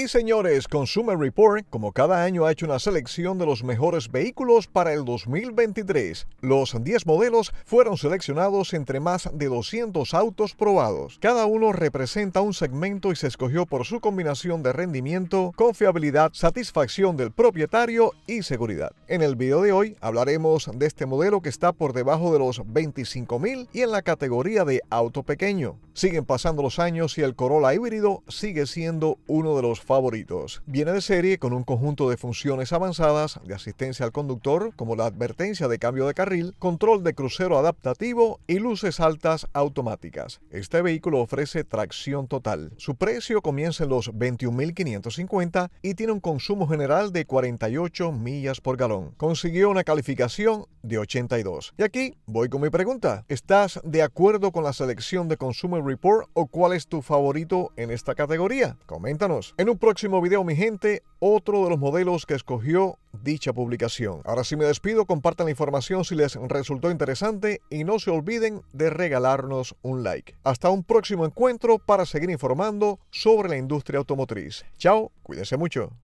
Y señores, Consumer Report, como cada año, ha hecho una selección de los mejores vehículos para el 2023. Los 10 modelos fueron seleccionados entre más de 200 autos probados. Cada uno representa un segmento y se escogió por su combinación de rendimiento, confiabilidad, satisfacción del propietario y seguridad. En el video de hoy hablaremos de este modelo que está por debajo de los 25.000 y en la categoría de auto pequeño. Siguen pasando los años y el Corolla híbrido sigue siendo uno de los favoritos. Viene de serie con un conjunto de funciones avanzadas de asistencia al conductor, como la advertencia de cambio de carril, control de crucero adaptativo y luces altas automáticas. Este vehículo ofrece tracción total. Su precio comienza en los 21.550 y tiene un consumo general de 48 millas por galón. Consiguió una calificación de 82. Y aquí voy con mi pregunta. ¿Estás de acuerdo con la selección de Consumer Report o cuál es tu favorito en esta categoría? Coméntanos. En un próximo video, mi gente, otro de los modelos que escogió dicha publicación. Ahora sí me despido, compartan la información si les resultó interesante y no se olviden de regalarnos un like. Hasta un próximo encuentro para seguir informando sobre la industria automotriz. Chao, cuídense mucho.